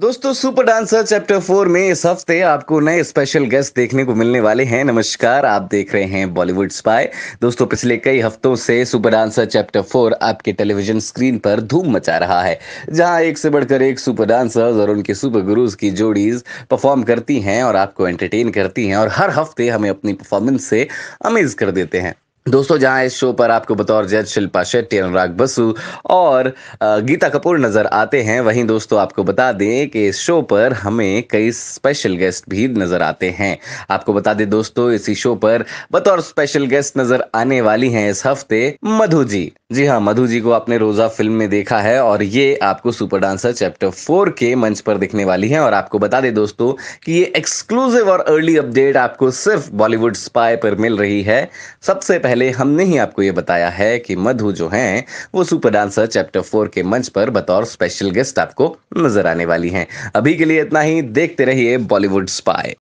दोस्तों super dancer chapter four में इस हफ्ते आपको नए स्पेशल गेस्ट देखने को मिलने वाले हैं नमस्कार आप देख रहे हैं बॉलीवुड स्पाई दोस्तों पिछले कई हफ्तों से सुपर डांसर चैप्टर फोर आपके टेलीविजन स्क्रीन पर धूम मचा रहा है जहां एक से बढ़कर एक सुपर डांसर्स और उनके सुपर गुरुज की जोड़ीज परफॉर्म करती हैं और आपको एंटरटेन करती हैं और हर हफ्ते हमें अपनी परफॉर्मेंस से अमेज कर देते हैं दोस्तों जहां इस शो पर आपको बतौर जज शिल्पा शेट्टी अनुराग बसु और गीता कपूर नज़र आते हैं वहीं दोस्तों आपको बता दें कि इस शो पर हमें कई स्पेशल गेस्ट भी नज़र आते हैं आपको बता दें दोस्तों इसी शो पर बतौर स्पेशल गेस्ट नज़र आने वाली हैं इस हफ्ते मधु जी जी हाँ मधु जी को आपने रोजा फिल्म में देखा है और ये आपको सुपर डांसर चैप्टर फोर के मंच पर दिखने वाली है और आपको बता दे दोस्तों कि ये एक्सक्लूसिव और अर्ली अपडेट आपको सिर्फ बॉलीवुड स्पाई पर मिल रही है सबसे पहले हमने ही आपको ये बताया है कि मधु जो हैं वो सुपर डांसर चैप्टर फोर के मंच पर बतौर स्पेशल गेस्ट आपको नजर आने वाली हैं अभी के लिए इतना ही देखते रहिए बॉलीवुड स्पाई